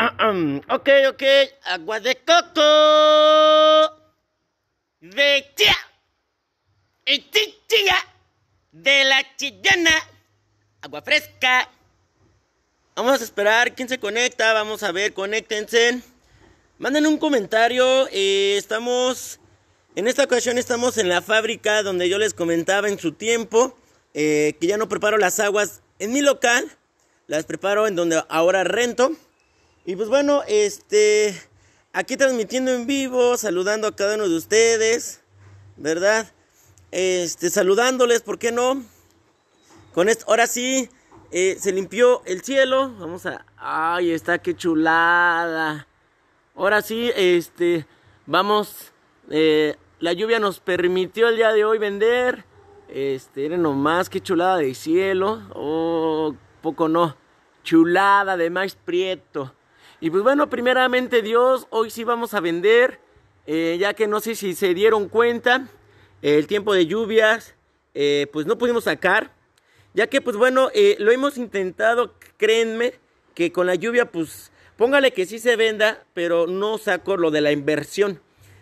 Ah, ah. ok, ok. Agua de coco. De tía. Y tía. De la chillana. Agua fresca. Vamos a esperar quién se conecta. Vamos a ver, conéctense. Manden un comentario. Eh, estamos. En esta ocasión estamos en la fábrica donde yo les comentaba en su tiempo eh, que ya no preparo las aguas en mi local. Las preparo en donde ahora rento. Y pues bueno, este, aquí transmitiendo en vivo, saludando a cada uno de ustedes, ¿verdad? Este, saludándoles, ¿por qué no? Con esto, ahora sí, eh, se limpió el cielo, vamos a, ay, está qué chulada. Ahora sí, este, vamos, eh, la lluvia nos permitió el día de hoy vender, este, era nomás qué chulada de cielo, oh, poco no, chulada de más prieto. Y pues bueno, primeramente Dios, hoy sí vamos a vender, eh, ya que no sé si se dieron cuenta, el tiempo de lluvias, eh, pues no pudimos sacar, ya que pues bueno, eh, lo hemos intentado, créenme, que con la lluvia pues póngale que sí se venda, pero no saco lo de la inversión.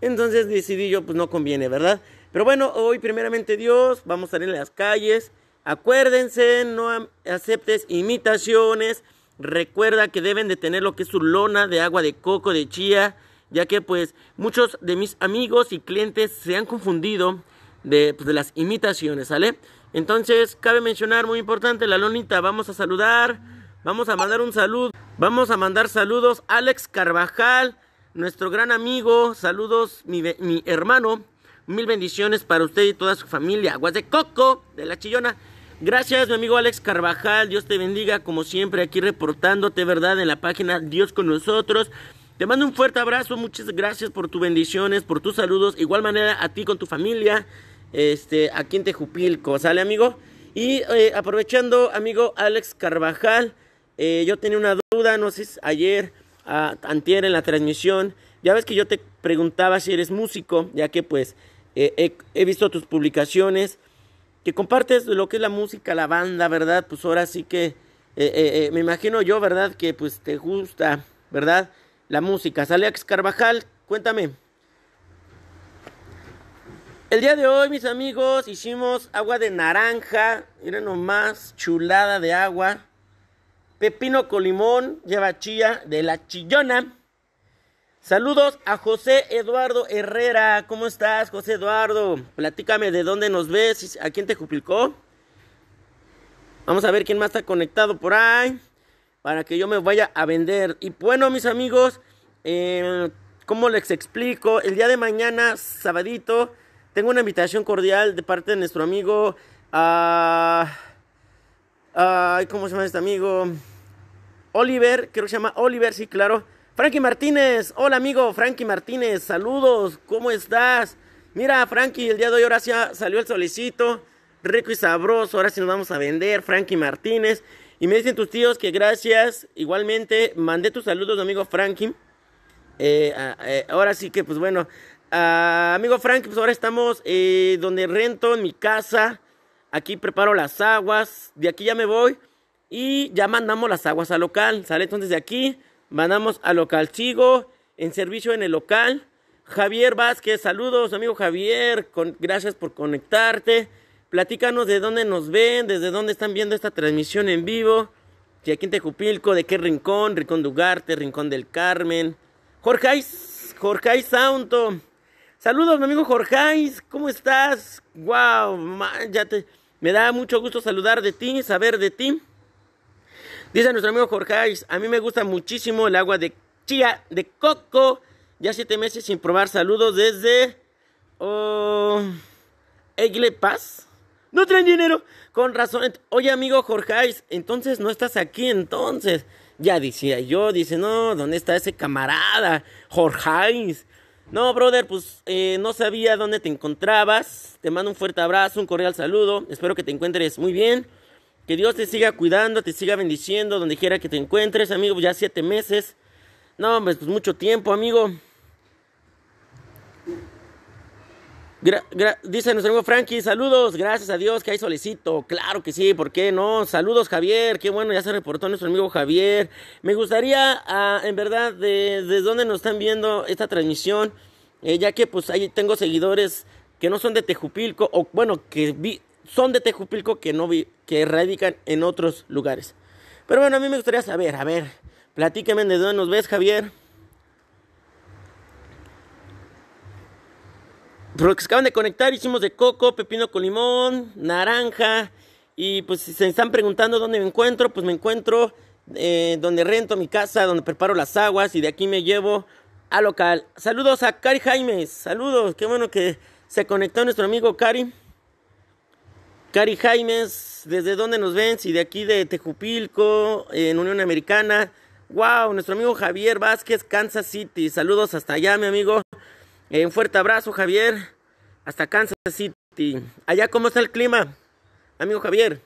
Entonces decidí yo, pues no conviene, ¿verdad? Pero bueno, hoy primeramente Dios, vamos a salir en las calles. Acuérdense, no aceptes imitaciones. Recuerda que deben de tener lo que es su lona de agua de coco, de chía, ya que pues muchos de mis amigos y clientes se han confundido de, pues, las imitaciones, ¿sale? Entonces, cabe mencionar, muy importante, la lonita, vamos a saludar, vamos a mandar un saludo, vamos a mandar saludos, Alex Carvajal, nuestro gran amigo, saludos, mi, mi hermano, mil bendiciones para usted y toda su familia, aguas de coco, de la chillona. Gracias, mi amigo Alex Carvajal. Dios te bendiga, como siempre, aquí reportándote, ¿verdad? En la página Dios con nosotros. Te mando un fuerte abrazo, muchas gracias por tus bendiciones, por tus saludos. Igual manera a ti con tu familia, este, aquí en Tejupilco, ¿sale, amigo? Y eh, aprovechando, amigo Alex Carvajal, eh, yo tenía una duda, no sé, si ayer, a, antier en la transmisión, ya ves que yo te preguntaba si eres músico, ya que pues eh, he visto tus publicaciones que compartes lo que es la música, la banda, ¿verdad? Pues ahora sí que eh, eh, eh, me imagino yo, ¿verdad? Que pues te gusta, ¿verdad? La música. Alex Carvajal, cuéntame. El día de hoy, mis amigos, hicimos agua de naranja. Miren nomás, chulada de agua. Pepino con limón, lleva chía de la chillona. Saludos a José Eduardo Herrera. ¿Cómo estás, José Eduardo? Platícame de dónde nos ves, a quién te juplicó. Vamos a ver quién más está conectado por ahí para que yo me vaya a vender. Y bueno, mis amigos, em, ¿cómo les explico? El día de mañana, sabadito, tengo una invitación cordial de parte de nuestro amigo. Ah, ¿Cómo se llama este amigo? Oliver, creo que se llama Oliver, sí, claro Frankie Martínez, hola amigo Frankie Martínez, saludos, ¿cómo estás? Mira, Frankie, el día de hoy ahora sí ah, salió el solicito, rico y sabroso, ahora sí nos vamos a vender, Frankie Martínez. Y me dicen tus tíos que gracias, igualmente, mandé tus saludos, amigo Frankie. Eh, ah, eh, ahora sí que, pues bueno, ah, amigo Frankie, pues ahora estamos eh, donde rento, en mi casa. Aquí preparo las aguas. De aquí ya me voy. Y ya mandamos las aguas al local. Sale entonces de aquí. Mandamos a local Sigo en servicio en el local. Javier Vázquez, saludos, amigo Javier, con, gracias por conectarte. Platícanos de dónde nos ven, desde dónde están viendo esta transmisión en vivo. Si aquí en Tejupilco, de qué rincón, Rincón Dugarte, Rincón del Carmen. Jorgeis, Jorgeis Santo, Saludos, mi amigo Jorgeis, ¿cómo estás? Wow, ya te, me da mucho gusto saludar de ti, saber de ti. Dice nuestro amigo Jorge a mí me gusta muchísimo el agua de chía, de coco. Ya siete meses sin probar. Saludos desde... Oh, Egle No traen dinero. Con razón. Oye, amigo Jorge entonces no estás aquí entonces. Ya decía yo, dice, no, ¿dónde está ese camarada? Jorge No, brother, pues eh, no sabía dónde te encontrabas. Te mando un fuerte abrazo, un cordial saludo. Espero que te encuentres muy bien. Que Dios te siga cuidando, te siga bendiciendo donde quiera que te encuentres, amigo. Pues ya siete meses. No, pues, pues mucho tiempo, amigo. dice nuestro amigo Frankie, saludos, gracias a Dios que hay solecito. Claro que sí, ¿por qué no? Saludos, Javier, qué bueno, ya se reportó nuestro amigo Javier. Me gustaría, ah, en verdad, de, dónde nos están viendo esta transmisión, eh, ya que pues ahí tengo seguidores que no son de Tejupilco, o bueno, que vi son de Tejupilco que, no que radican en otros lugares. Pero bueno, a mí me gustaría saber, a ver, platíqueme de dónde nos ves, Javier. Lo que se acaban de conectar, hicimos de coco, pepino con limón, naranja. Y pues si se están preguntando dónde me encuentro, pues me encuentro eh, donde rento mi casa, donde preparo las aguas y de aquí me llevo al local. Saludos a Cari Jaimes, saludos, qué bueno que se conectó nuestro amigo Cari. Cari Jaimes, ¿desde dónde nos ven? Y de aquí de Tejupilco, en Unión Americana. ¡Wow! Nuestro amigo Javier Vázquez, Kansas City. Saludos hasta allá, mi amigo. Eh, un fuerte abrazo, Javier. Hasta Kansas City. Allá, ¿cómo está el clima? Amigo Javier.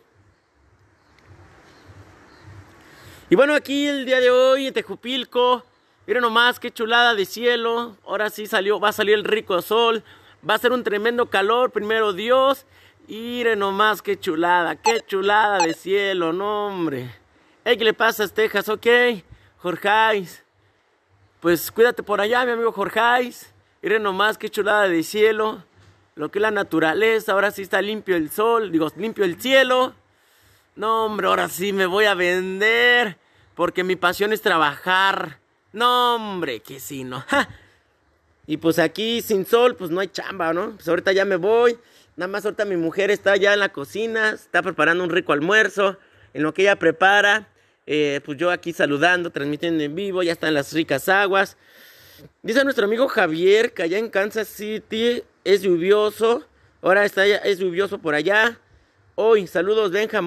Y bueno, aquí el día de hoy en Tejupilco. Miren nomás qué chulada de cielo. Ahora sí salió, va a salir el rico sol. Va a ser un tremendo calor, primero Dios. Mire nomás qué chulada, qué chulada de cielo, no hombre. ¿qué le a Texas? Ok, Jorjais. Pues cuídate por allá, mi amigo Jorjais. Mire nomás qué chulada de cielo. Lo que es la naturaleza, ahora sí está limpio el sol, digo, limpio el cielo. No, hombre, ahora sí me voy a vender. Porque mi pasión es trabajar. No, hombre, que sí, ¿no? Y pues aquí sin sol, pues no hay chamba, ¿no? Pues ahorita ya me voy. Nada más ahorita mi mujer está ya en la cocina, está preparando un rico almuerzo. En lo que ella prepara, eh, pues yo aquí saludando, transmitiendo en vivo, ya están las ricas aguas. Dice nuestro amigo Javier que allá en Kansas City es lluvioso. Ahora está ya, es lluvioso por allá. Hoy, saludos Benja,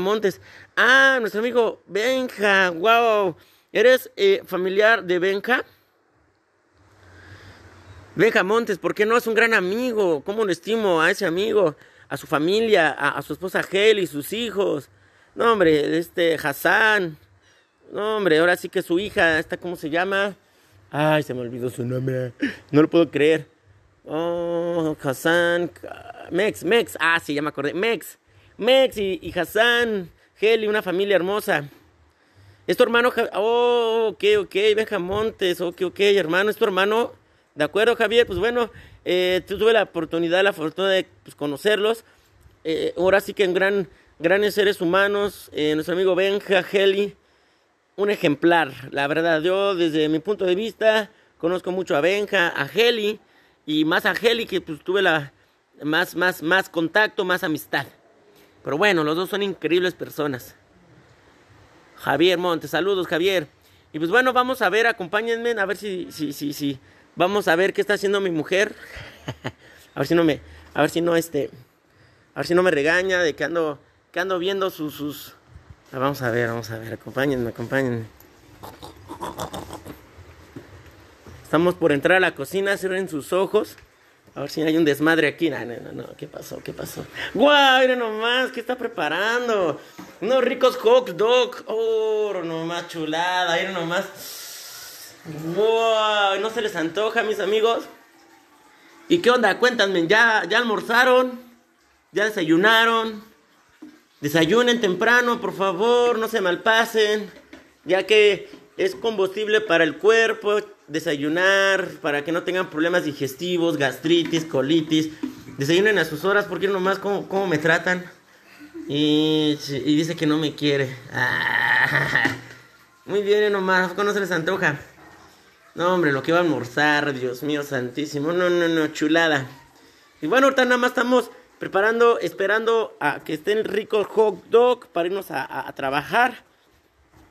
Montes. Ah, nuestro amigo Benja, wow. ¿Eres eh, familiar de Benja? Benja Montes, ¿por qué no es un gran amigo? ¿Cómo lo estimo a ese amigo? A su familia, a, su esposa Heli, sus hijos. No, hombre, este Hassan. No, hombre, ahora sí que su hija, esta, ¿cómo se llama? Ay, se me olvidó su nombre. No lo puedo creer. Oh, Hassan. Mex, Mex. Ah, sí, ya me acordé. Mex. Mex y, Hassan. Heli, una familia hermosa. Es tu hermano. Oh, ok, ok. Benja Montes. Ok, ok, hermano. Es tu hermano. De acuerdo, Javier, pues bueno, eh, tuve la oportunidad, la fortuna de pues, conocerlos. Eh, ahora sí que en gran, grandes seres humanos, eh, nuestro amigo Benja Heli, un ejemplar, la verdad. Yo, desde mi punto de vista, conozco mucho a Benja, a Heli, y más a Heli que pues tuve la más, más, más contacto, más amistad. Pero bueno, los dos son increíbles personas. Javier Montes, saludos Javier. Y pues bueno, vamos a ver, acompáñenme a ver si, si, si, si, Vamos a ver qué está haciendo mi mujer. a ver si no me, a ver si no este, a ver si no me regaña de que ando, que ando viendo sus, sus. Ah, vamos a ver, vamos a ver, acompáñenme, acompáñenme. Estamos por entrar a la cocina, cierren sus ojos. A ver si hay un desmadre aquí. No, no, no, ¿qué pasó? ¿Qué pasó? ¡Guau! Mira nomás, ¿qué está preparando? Unos ricos hot dog. ¡Oh, nomás chulada! Mira nomás. ¿No se les antoja, mis amigos? ¿Y qué onda? cuéntanme, ¿ya, ya almorzaron? ¿Ya desayunaron? Desayunen temprano, por favor, no se malpasen, ya que es combustible para el cuerpo, desayunar, para que no tengan problemas digestivos, gastritis, colitis. Desayunen a sus horas, porque nomás cómo, me tratan. Y, dice que no me quiere. Ah, muy bien, nomás, ¿cómo no se les antoja? No, hombre, lo que iba a almorzar, Dios mío santísimo. No, no, no, chulada. Y bueno, ahorita nada más estamos preparando, esperando a que esté el rico hot dog para irnos a, trabajar.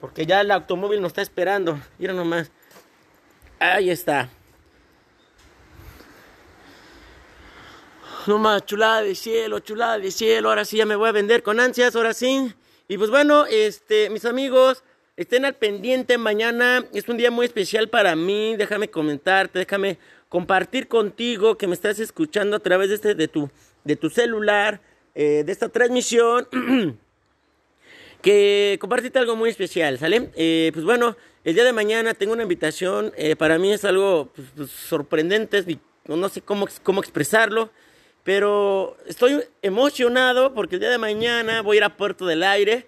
Porque ya el automóvil nos está esperando. Mira nomás. Ahí está. más, chulada de cielo, chulada de cielo. Ahora sí ya me voy a vender con ansias, ahora sí. Y pues bueno, este, mis amigos. Estén al pendiente, mañana es un día muy especial para mí, déjame comentarte, déjame compartir contigo que me estás escuchando a través de, este, de, tu, celular, eh, de esta transmisión, que compartirte algo muy especial, ¿sale? Eh, pues bueno, el día de mañana tengo una invitación, eh, para mí es algo pues, pues, sorprendente, no sé cómo, cómo expresarlo, pero estoy emocionado porque el día de mañana voy a ir a Puerto del Aire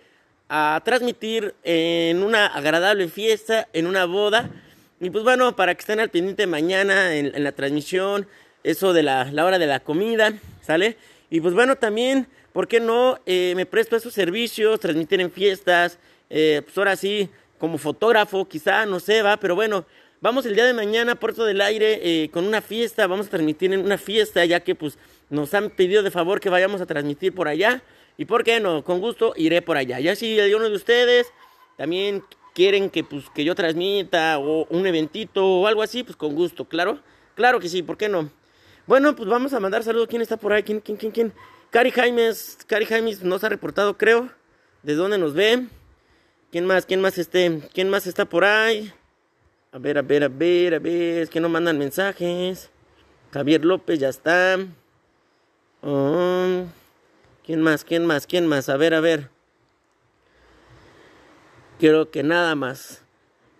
a transmitir en una agradable fiesta, en una boda. Y pues bueno, para que estén al pendiente mañana en, la transmisión, eso de la, hora de la comida, ¿sale? Y pues bueno, también, ¿por qué no? Eh, me presto esos servicios, transmitir en fiestas, eh, pues ahora sí, como fotógrafo, quizá, no sé, va, pero bueno, vamos el día de mañana a Puerto del Aire eh, con una fiesta, vamos a transmitir en una fiesta, ya que pues nos han pedido de favor que vayamos a transmitir por allá. Y por qué no, con gusto iré por allá. Ya si alguno de ustedes también quieren que, pues, que yo transmita o un eventito o algo así, pues con gusto, claro. Claro que sí, ¿por qué no? Bueno, pues vamos a mandar saludos. ¿Quién está por ahí? ¿Quién, quién, quién, quién? Cari Jaimes, Cari Jaimes nos ha reportado, creo. ¿De dónde nos ve? ¿Quién más? ¿Quién más esté? ¿Quién más está por ahí? A ver, a ver, a ver, a ver. Es que no mandan mensajes. Javier López, ya está. oh. ¿Quién más? ¿Quién más? ¿Quién más? A ver, a ver. Quiero que nada más.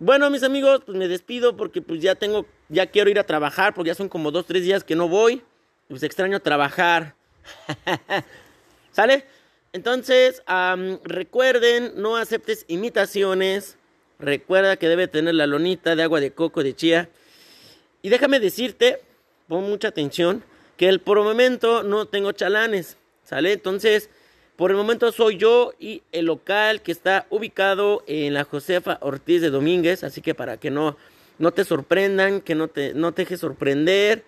Bueno, mis amigos, pues me despido porque pues ya tengo, ya quiero ir a trabajar, porque ya son como dos, tres días que no voy. Pues extraño trabajar. ¿Sale? Entonces, recuerden, no aceptes imitaciones. Recuerda que debe tener la lonita de agua de coco, de chía. Y déjame decirte, pon mucha atención, que el por momento no tengo chalanes. ¿Sale? Entonces, por el momento soy yo y el local que está ubicado en la Josefa Ortiz de Domínguez. Así que para que no, no te sorprendan, que no te, no dejes sorprender.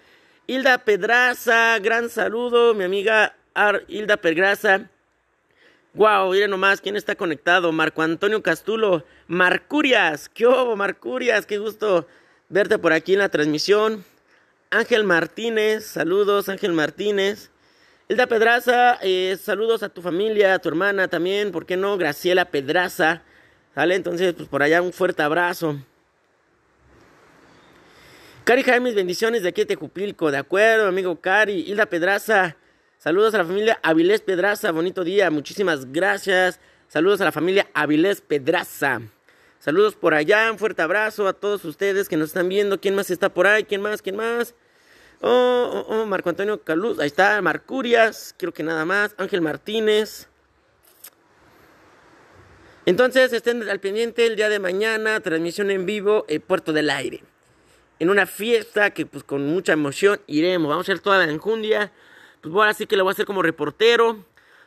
Hilda Pedraza, gran saludo, mi amiga Hilda Pedraza. Wow, miren nomás quién está conectado. Marco Antonio Castulo, Marcurias, qué hubo, Marcurias, qué gusto verte por aquí en la transmisión. Ángel Martínez, saludos, Ángel Martínez. Hilda Pedraza, eh, saludos a tu familia, a tu hermana también, ¿por qué no? Graciela Pedraza, ¿sale? Entonces, pues por allá un fuerte abrazo. Cari Jaime, bendiciones de aquí de Tejupilco, de acuerdo, amigo Cari. Hilda Pedraza, saludos a la familia Avilés Pedraza, bonito día, muchísimas gracias. Saludos a la familia Avilés Pedraza. Saludos por allá, un fuerte abrazo a todos ustedes que nos están viendo. ¿Quién más está por ahí? ¿Quién más? ¿Quién más? Oh, oh, oh, Marco Antonio Caluz. Ahí está, Marcurias, quiero que nada más. Ángel Martínez. Entonces, estén al pendiente el día de mañana, transmisión en vivo, el eh, Puerto del Aire. En una fiesta que, pues, con mucha emoción iremos. Vamos a ir toda la enjundia. Pues, ahora sí que lo voy a hacer como reportero.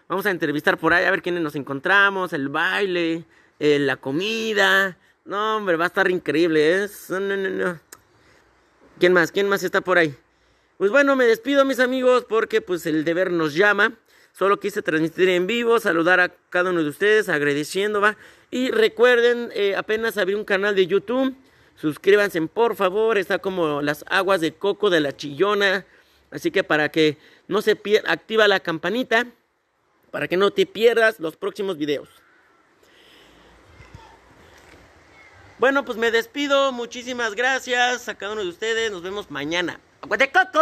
Vamos a entrevistar por ahí a ver quiénes nos encontramos, el baile, eh, la comida. No, hombre, va a estar increíble. ¿eh? ¿Quién más? ¿Quién más está por ahí? Pues bueno, me despido mis amigos porque pues el deber nos llama. Solo quise transmitir en vivo, saludar a cada uno de ustedes, agradeciendo, Y recuerden, eh, apenas abrí un canal de YouTube. Suscríbanse, por favor. Está como las aguas de coco de la chillona. Así que para que no se pierda, activa la campanita para que no te pierdas los próximos videos. Bueno, pues me despido. Muchísimas gracias a cada uno de ustedes. Nos vemos mañana. ここでここ